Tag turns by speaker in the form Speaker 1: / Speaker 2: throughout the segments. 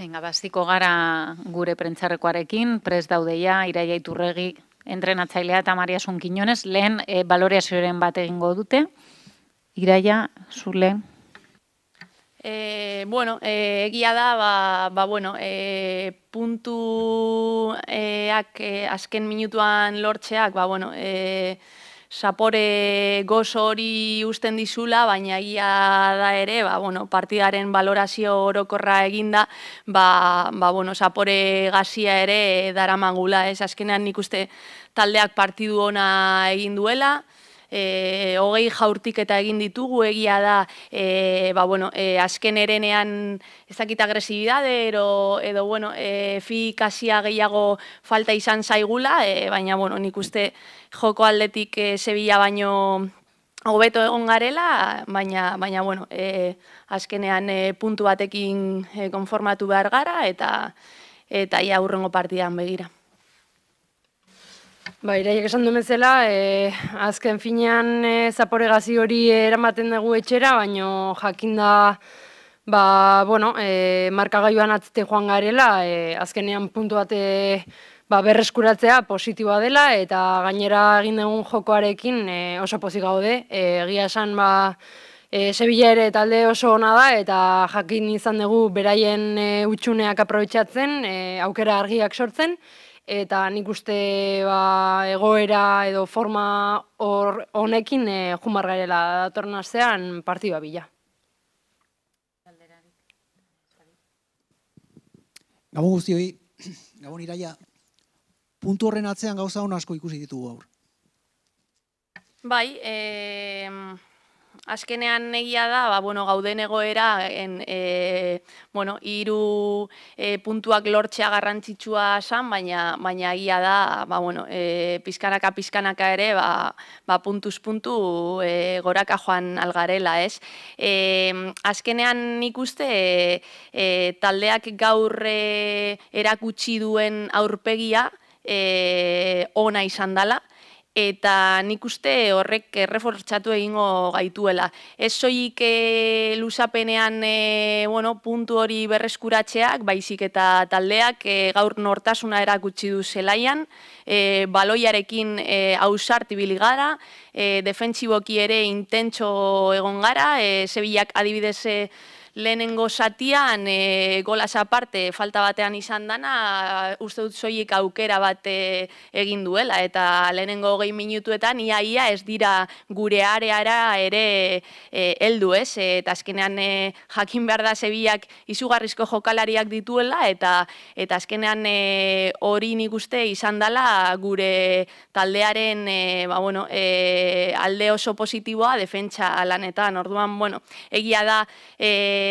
Speaker 1: Venga, baziko gara gure prentzarrekoarekin, prez daudeia, iraia iturregi, entrenatzailea eta Maria Sunkinones, lehen e, bat egingo dute. Iraia, zu lehen? E, bueno, e, egia da, ba, ba bueno, e, puntu e, asken minutuan lortzeak. ba, bueno, e, sapore gozo hori usten dizula, baina egia da ere, ba, bueno, partidaren valorazio orokorra eginda, ba, ba, bueno, sapore gazia ere daramangula. ez azkenean nik uste taldeak partidu ona egin duela, e, hogei jaurtik eta egin ditugu egia da e, ba, bueno, e, asken erenean ezakita edo, edo bueno, e, fi kasia gehiago falta izan zaigula, e, baina bueno, nik uste joko aldetik e, Sevilla baino hobeto egon garela, baina, baina bueno, e, askenean e, puntu batekin e, konformatu behar gara eta eta ia
Speaker 2: hurrengo partidan begira. Ba, iraiek esan du bezala, e, azken finean e, eh, zaporegazi hori eramaten dugu etxera, baino jakinda ba, bueno, e, markagailuan atzte joan garela, e, azkenean puntu bat ba, berreskuratzea positiboa dela eta gainera egin dugun jokoarekin e, oso pozik gaude. Egia esan ba E, Sevilla ere talde oso ona da eta jakin izan dugu beraien e, utxuneak aprobetsatzen, e, aukera argiak sortzen eta nik uste ba, egoera edo forma honekin e, eh, jumar garela datorren partibabila. partidua bila. Gabon guztioi, gabon iraia, puntu horren atzean gauza hon asko ikusi ditugu aur.
Speaker 1: Bai, eh, Azkenean negia da, ba, bueno, gauden egoera, en, e, bueno, iru e, puntuak lortzea garrantzitsua zan, baina, baina egia da, ba, bueno, e, pizkanaka pizkanaka ere, ba, ba, puntuz puntu e, goraka joan algarela, ez? E, azkenean nik uste, e, taldeak gaur e, erakutsi duen aurpegia, E, ona izan dela, eta nik uste horrek reforzatu egingo gaituela. Ez zoik e, eh, eh, bueno, puntu hori berreskuratzeak, baizik eta taldeak eh, gaur nortasuna erakutsi du zelaian, baloiarekin e, gara, e, defentsiboki ere intentxo egon gara, e, zebilak adibidez lehenengo satian e, golas aparte falta batean izan dana, uste dut soilik aukera bate egin duela eta lehenengo gehi minutuetan iaia ia ez dira gure areara ere e, heldu e, eta azkenean e, jakin behar da zebiak izugarrizko jokalariak dituela eta eta azkenean hori nik uste izan dela gure taldearen ba, bueno, alde oso positiboa defentsa lanetan, orduan, bueno, egia da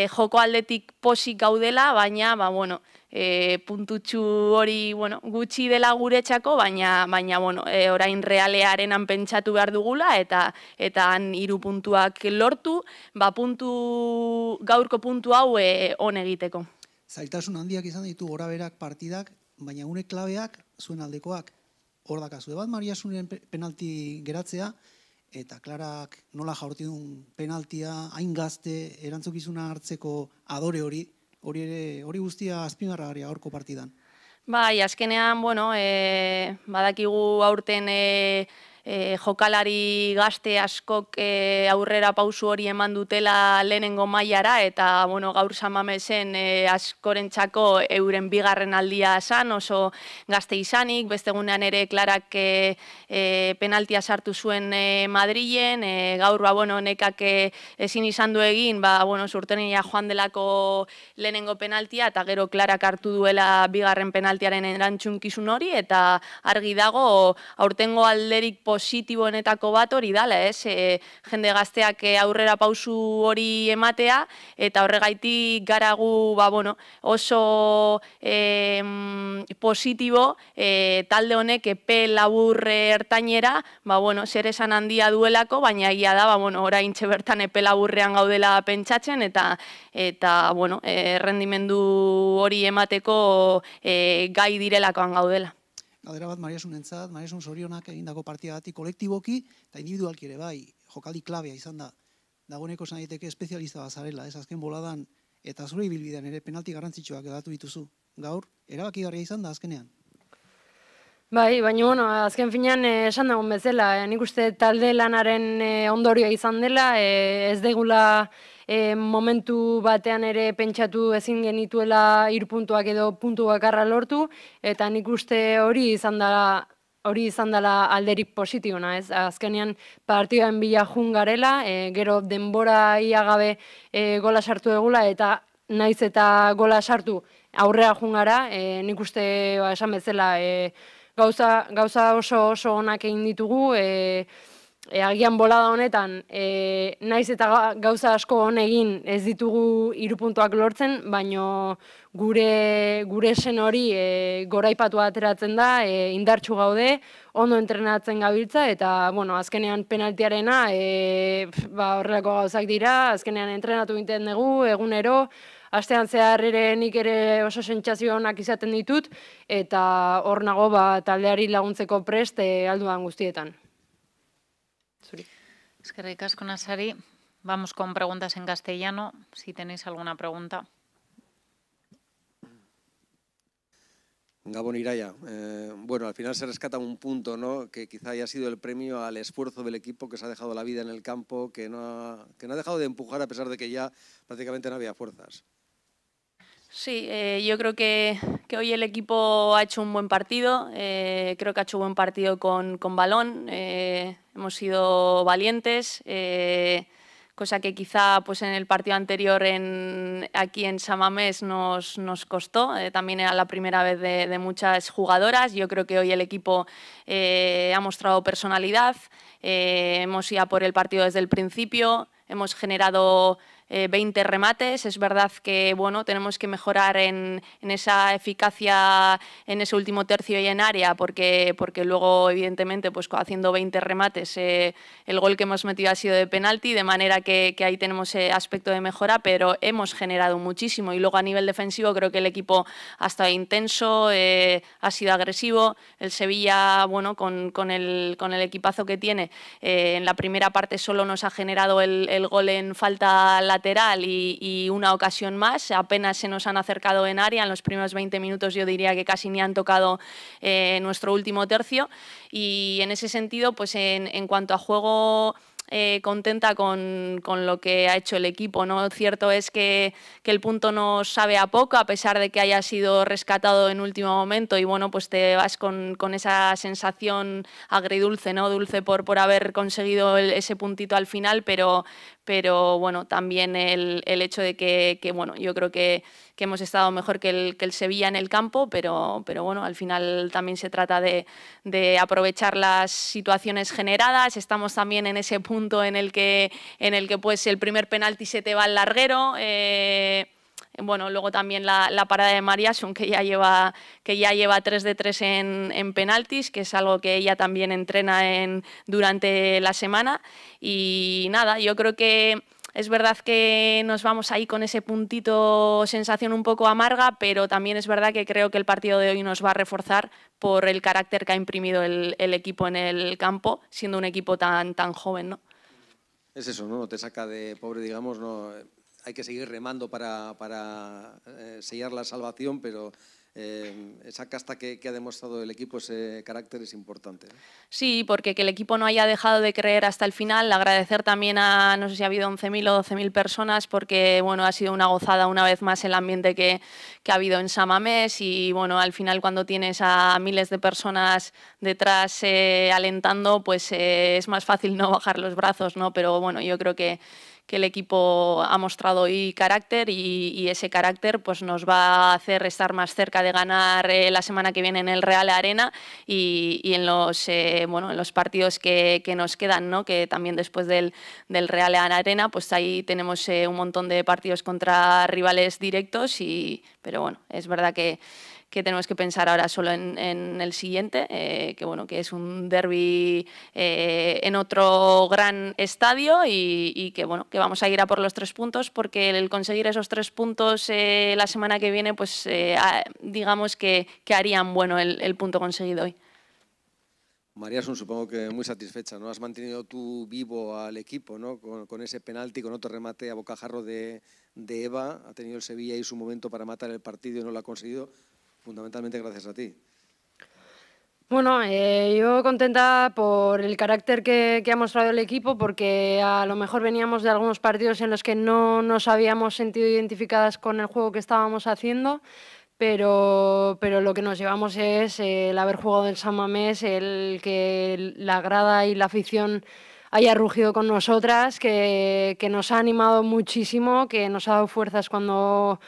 Speaker 1: joko aldetik posik gaudela, baina, ba, bueno, e, puntutxu hori bueno, gutxi dela gure baina, baina bueno, e, orain realearen anpentsatu behar dugula, eta, eta han hiru puntuak lortu, ba, puntu, gaurko puntu hau e, on egiteko.
Speaker 2: Zaitasun handiak izan ditu gora berak partidak, baina gure klabeak zuen aldekoak, Hor dakazu, maria Mariasunen penalti geratzea, eta klarak nola jaurti duen penaltia, hain gazte, erantzukizuna hartzeko adore hori, hori, ere, hori guztia azpimarra aurko partidan.
Speaker 1: Bai, azkenean, bueno, e, badakigu aurten e, e, jokalari gazte askok e, aurrera pausu hori eman dutela lehenengo mailara eta bueno, gaur samamezen e, askoren txako euren bigarren aldia esan, oso gazte izanik, beste gunean ere klarak e, e, penaltia sartu zuen e, Madrilen, e, gaur ba, bueno, nekak e, ezin izan du egin, ba, bueno, surten joan delako lehenengo penaltia eta gero klarak hartu duela bigarren penaltiaren erantzunkizun hori eta argi dago aurtengo alderik positiboenetako bat hori dala, ez? E, jende gazteak e, aurrera pausu hori ematea, eta horregaitik garagu, ba, bueno, oso e, positibo e, talde honek epe labur ertainera, ba, bueno, zer esan handia duelako, baina ia da, ba, bueno, orain bertan epe laburrean gaudela pentsatzen, eta, eta bueno, e, rendimendu hori emateko e, gai
Speaker 2: direlakoan gaudela galdera bat Mariasun entzat, Mariasun zorionak egindako partia gati kolektiboki, eta individualki ere bai, jokaldi klabea izan da, dagoneko zan daiteke espezialista bazarela, ez azken boladan, eta zure ibilbidean ere penalti garrantzitsuak edatu dituzu. Gaur, erabaki garria izan da azkenean. Bai, baina bueno, azken finean eh, esan dagoen bezala, eh, nik uste talde lanaren eh, ondorioa izan dela, eh, ez degula e, momentu batean ere pentsatu ezin genituela irpuntuak edo puntu bakarra lortu eta nik uste hori izan hori izan dela alderik positiona, ez? Azkenean partidaen bila jun garela, e, gero denbora ia gabe e, gola sartu egula eta naiz eta gola sartu aurrea jun gara, e, nik uste ba, esan bezala e, gauza, gauza oso oso onak egin ditugu, e, e, agian bolada honetan, e, naiz eta gauza asko honegin ez ditugu irupuntuak lortzen, baino gure, gure hori e, ateratzen da, e, indartxu gaude, ondo entrenatzen gabiltza, eta bueno, azkenean penaltiarena e, ba, horrelako gauzak dira, azkenean entrenatu ginten dugu, egunero, Astean zehar ere nik ere oso sentsazio onak izaten ditut eta hor nago ba taldeari laguntzeko preste alduan guztietan.
Speaker 1: Es que con Asari. Vamos con preguntas en castellano, si
Speaker 2: tenéis alguna pregunta.
Speaker 3: Gabón Iraya, eh, bueno, al final se rescata un punto, ¿no? Que quizá haya sido el premio al esfuerzo del equipo que se ha dejado la vida en el campo, que no ha dejado de empujar a pesar de que ya prácticamente no había fuerzas.
Speaker 1: Sí, eh, yo creo que, hoy el equipo ha hecho un buen partido, eh, creo que ha hecho un buen partido con, balón, eh, hemos sido valientes, cosa que quizá pues, en el partido anterior en, aquí en Samamés nos, costó, también era la primera vez de, de, muchas jugadoras, yo creo que hoy el equipo ha mostrado personalidad, hemos ido por el partido desde el principio, hemos generado... 20 eh, remates. Es verdad que bueno, tenemos que mejorar en, esa eficacia en ese último tercio y en área, porque, porque luego, evidentemente, pues haciendo 20 remates, eh, el gol que hemos metido ha sido de penalti, de manera que, ahí tenemos ese eh, aspecto de mejora, pero hemos generado muchísimo. Y luego a nivel defensivo creo que el equipo ha estado intenso, ha sido agresivo. El Sevilla, bueno, con, el, con equipazo que tiene, en la primera parte solo nos ha generado el, gol en falta lateral lateral y, una ocasión más. Apenas se nos han acercado en área. En los primeros 20 minutos yo diría que casi ni han tocado eh, nuestro último tercio. Y en ese sentido, pues en, cuanto a juego... Eh, contenta con, con, lo que ha hecho el equipo. ¿no? Cierto es que, el punto no sabe a poco, a pesar de que haya sido rescatado en último momento, y bueno, pues te vas con, con esa sensación agridulce, ¿no? Dulce por, por haber conseguido ese puntito al final, pero, pero bueno, también el, el hecho de que, bueno, yo creo que, hemos estado mejor que el, que el, Sevilla en el campo, pero, pero bueno, al final también se trata de, aprovechar las situaciones generadas, estamos también en ese punto en el que, en el que pues el primer penalti se te va al larguero. Eh, bueno, luego también la, parada de María, que ya lleva, que ya lleva 3 de 3 en, penaltis, que es algo que ella también entrena durante la semana. Y nada, yo creo que es verdad que nos vamos ahí con ese puntito sensación un poco amarga, pero también es verdad que creo que el partido de hoy nos va a reforzar por el carácter que ha imprimido el, equipo en el campo, siendo un equipo tan, tan joven, ¿no?
Speaker 3: Es eso, ¿no? Te saca de pobre, digamos, ¿no? hay que seguir remando para, eh, sellar la salvación, pero eh, esa casta que, ha demostrado el equipo, ese carácter es importante.
Speaker 1: Sí, porque que el equipo no haya dejado de creer hasta el final. Agradecer también a, no sé si ha habido 11.000 o 12.000 personas, porque bueno, ha sido una gozada una vez más el ambiente que, ha habido en Samamés. Y bueno, al final cuando tienes a miles de personas detrás eh, alentando, pues es más fácil no bajar los brazos, ¿no? Pero bueno, yo creo que que el equipo ha mostrado hoy carácter y, ese carácter pues nos va a hacer estar más cerca de ganar eh, la semana que viene en el Real Arena y, y en los eh, bueno en los partidos que, que, nos quedan no que también después del, del Real Arena pues ahí tenemos eh, un montón de partidos contra rivales directos y pero bueno es verdad que que tenemos que pensar ahora solo en, el siguiente, eh, que bueno, que es un derby eh, en otro gran estadio y, que bueno, que vamos a ir a por los tres puntos porque el conseguir esos tres puntos eh, la semana que viene, pues digamos que, harían bueno el, punto conseguido hoy.
Speaker 3: María Sun, supongo que muy satisfecha, ¿no? Has mantenido tú vivo al equipo, ¿no? Con, ese penalti, con otro remate a bocajarro de, Eva. Ha tenido el Sevilla y su momento para matar el partido y no lo ha conseguido fundamentalmente gracias a ti.
Speaker 2: Bueno, eh, yo contenta por el carácter que, ha mostrado el equipo, porque a lo mejor veníamos de algunos partidos en los que no nos habíamos sentido identificadas con el juego que estábamos haciendo, pero, pero lo que nos llevamos es el haber jugado el San el que la grada y la afición haya rugido con nosotras, que, que, nos ha animado muchísimo, que nos ha dado fuerzas cuando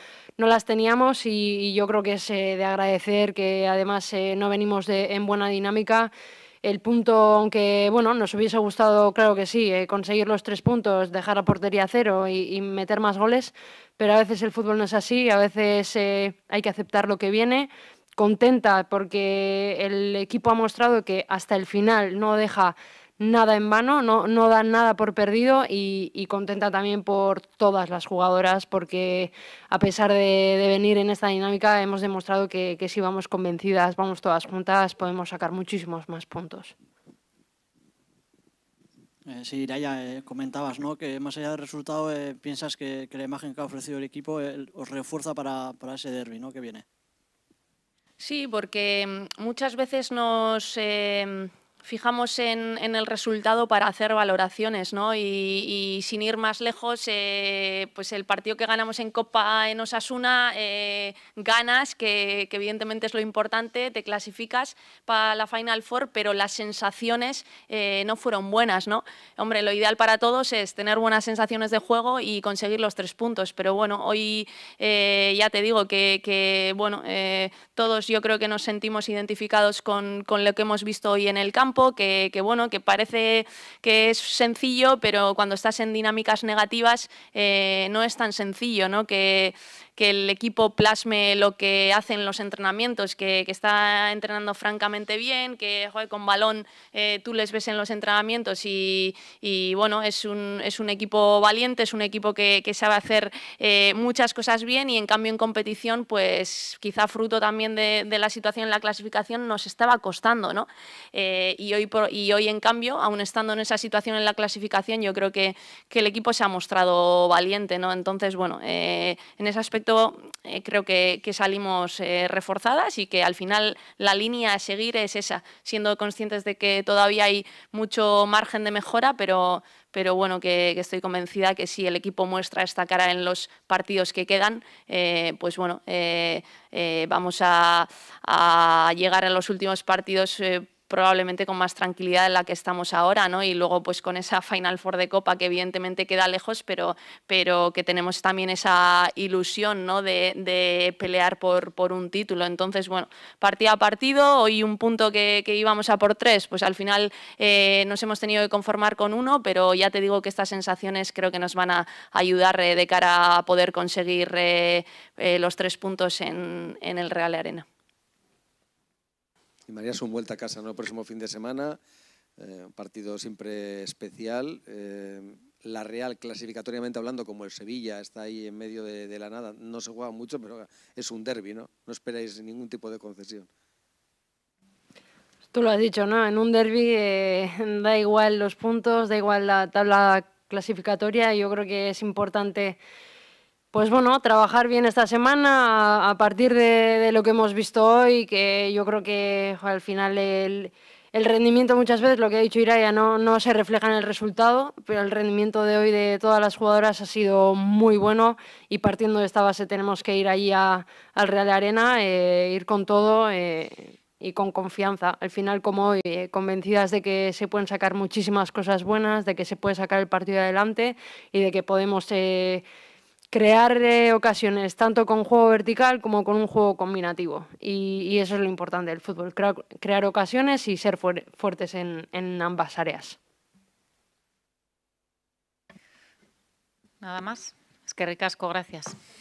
Speaker 2: no las teníamos y, yo creo que es eh, de agradecer que además eh, no venimos de, en buena dinámica. El punto, aunque bueno, nos hubiese gustado, claro que sí, eh, conseguir los tres puntos, dejar a portería cero y, meter más goles, pero a veces el fútbol no es así, a veces hay que aceptar lo que viene. Contenta porque el equipo ha mostrado que hasta el final no deja nada en vano, no, no nada por perdido y, contenta también por todas las jugadoras porque a pesar de, venir en esta dinámica hemos demostrado que, si vamos convencidas, vamos todas juntas, podemos sacar muchísimos más puntos.
Speaker 3: Eh, sí, Iraya, eh, comentabas ¿no? que más allá del resultado eh, piensas que, la imagen que ha ofrecido el equipo os refuerza para, para ese derby ¿no? que viene.
Speaker 1: Sí, porque mm, muchas veces nos em, fijamos en, el resultado para hacer valoraciones, ¿no? Y, sin ir más lejos, eh, pues el partido que ganamos en Copa en Osasuna, eh, ganas, que, evidentemente es lo importante, te clasificas para la Final Four, pero las sensaciones eh, no fueron buenas, ¿no? Hombre, lo ideal para todos es tener buenas sensaciones de juego y conseguir los tres puntos, pero bueno, hoy ya te digo que, bueno, todos yo creo que nos sentimos identificados con, con lo que hemos visto hoy en el campo, que, bueno, que parece que es sencillo, pero cuando estás en dinámicas negativas eh, no es tan sencillo, ¿no? Que, que el equipo plasme lo que hacen los entrenamientos, que, está entrenando francamente bien, que joder, con balón eh, tú les ves en los entrenamientos y, bueno, es un, es un, equipo valiente, es un equipo que, sabe hacer eh, muchas cosas bien y en cambio en competición, pues quizá fruto también de, la situación en la clasificación nos estaba costando, ¿no? Eh, y, hoy y hoy en cambio, aún estando en esa situación en la clasificación, yo creo que, que el equipo se ha mostrado valiente, ¿no? Entonces, bueno, en ese aspecto eh, creo que, salimos eh, reforzadas y que al final la línea a seguir es esa, siendo conscientes de que todavía hay mucho margen de mejora, pero, pero bueno, que, estoy convencida que si el equipo muestra esta cara en los partidos que quedan, eh, pues bueno, vamos a, llegar a los últimos partidos probablemente con más tranquilidad en la que estamos ahora, ¿no? Y luego pues con esa Final Four de Copa que evidentemente queda lejos, pero, pero que tenemos también esa ilusión, ¿no? De, pelear por, por un título. Entonces, bueno, partido a partido, hoy un punto que, que íbamos a por tres, pues al final eh, nos hemos tenido que conformar con uno, pero ya te digo que estas sensaciones creo que nos van a ayudar eh, de cara a poder conseguir eh, los tres puntos en, en el Real Arena.
Speaker 3: María es vuelta a casa, ¿no? El próximo fin de semana, eh, partido siempre especial. Eh, la Real, clasificatoriamente hablando, como el Sevilla, está ahí en medio de, la nada. No se juega mucho, pero es un derby, ¿no? No esperáis ningún tipo de concesión.
Speaker 2: Tú lo has dicho, ¿no? En un derby eh, da igual los puntos, da igual la tabla clasificatoria. Yo creo que es importante pues bueno, trabajar bien esta semana a partir de, lo que hemos visto hoy, que yo creo que al final el, rendimiento muchas veces, lo que ha dicho Iraya, no, no, se refleja en el resultado, pero el rendimiento de hoy de todas las jugadoras ha sido muy bueno y partiendo de esta base tenemos que ir ahí al Real de Arena, eh, ir con todo. Eh, y con confianza. Al final, como hoy, eh, convencidas de que se pueden sacar muchísimas cosas buenas, de que se puede sacar el partido adelante y de que podemos crear eh, ocasiones tanto con juego vertical como con un juego combinativo. Y, eso es lo importante del fútbol, crear, ocasiones y ser fuertes en, ambas áreas.
Speaker 1: Nada más. Es que ricasco, gracias.